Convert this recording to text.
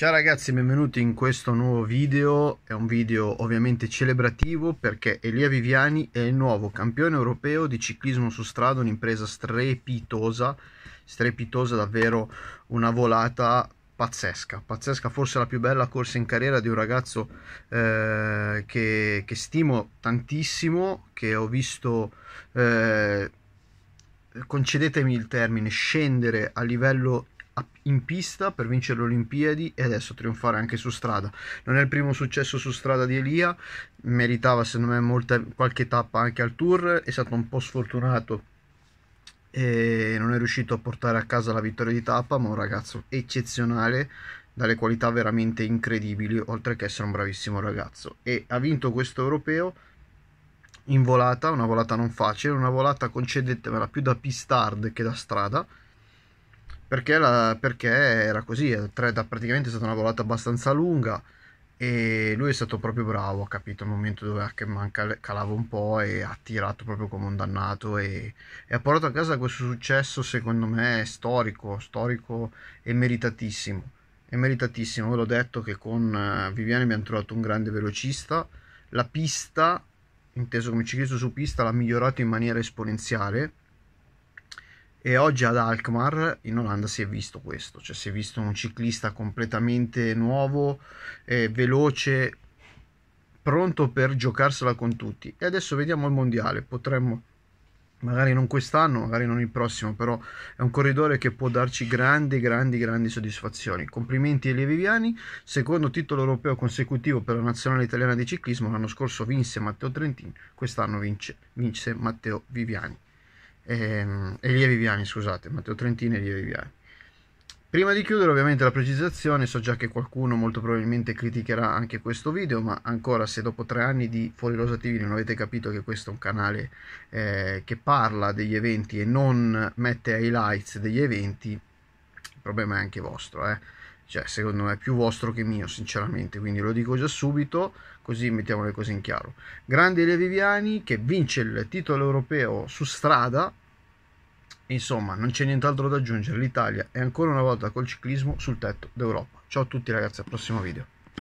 Ciao ragazzi, benvenuti in questo nuovo video. È un video ovviamente celebrativo perché Elia Viviani è il nuovo campione europeo di ciclismo su strada, un'impresa strepitosa, strepitosa davvero, una volata pazzesca, pazzesca, forse la più bella corsa in carriera di un ragazzo eh, che, che, stimo tantissimo, che ho visto eh, concedetemi il termine, scendere a livello in pista per vincere le Olimpiadi e adesso trionfare anche su strada. Non è il primo successo su strada di Elia, meritava secondo me molta, qualche tappa anche al tour, è stato un po' sfortunato e non è riuscito a portare a casa la vittoria di tappa, ma un ragazzo eccezionale, dalle qualità veramente incredibili, oltre che essere un bravissimo ragazzo. E ha vinto questo europeo in volata, una volata non facile, una volata concedetemela più da pistard che da strada perché, la, perché era così, eh, praticamente è stata una volata abbastanza lunga e lui è stato proprio bravo, ha capito il momento dove ah, manca, calava un po' e ha tirato proprio come un dannato e, e, ha portato a casa questo successo secondo me storico, storico e meritatissimo, è meritatissimo, ve l'ho detto che con eh, Viviani abbiamo trovato un grande velocista, la pista, inteso come ciclista su pista, l'ha migliorato in maniera esponenziale e oggi ad Alkmaar in Olanda si è visto questo, cioè si è visto un ciclista completamente nuovo, eh, veloce, pronto per giocarsela con tutti. E adesso vediamo il mondiale, potremmo, magari non quest'anno, magari non il prossimo, però è un corridore che può darci grandi, grandi, grandi soddisfazioni. Complimenti Elie Viviani, secondo titolo europeo consecutivo per la nazionale italiana di ciclismo, l'anno scorso vinse Matteo Trentin, quest'anno vince, vince Matteo Viviani. Ehm, e Elia Viviani, scusate, Matteo Trentino e Elia Viviani. Prima di chiudere ovviamente la precisazione, so già che qualcuno molto probabilmente criticherà anche questo video, ma ancora se dopo tre anni di Fuori Rosa TV non avete capito che questo è un canale eh, che parla degli eventi e non mette highlights degli eventi, il problema è anche vostro. Eh cioè secondo me è più vostro che mio sinceramente quindi lo dico già subito così mettiamo le cose in chiaro grande Elia Viviani che vince il titolo europeo su strada insomma non c'è nient'altro da aggiungere l'Italia è ancora una volta col ciclismo sul tetto d'Europa ciao a tutti ragazzi al prossimo video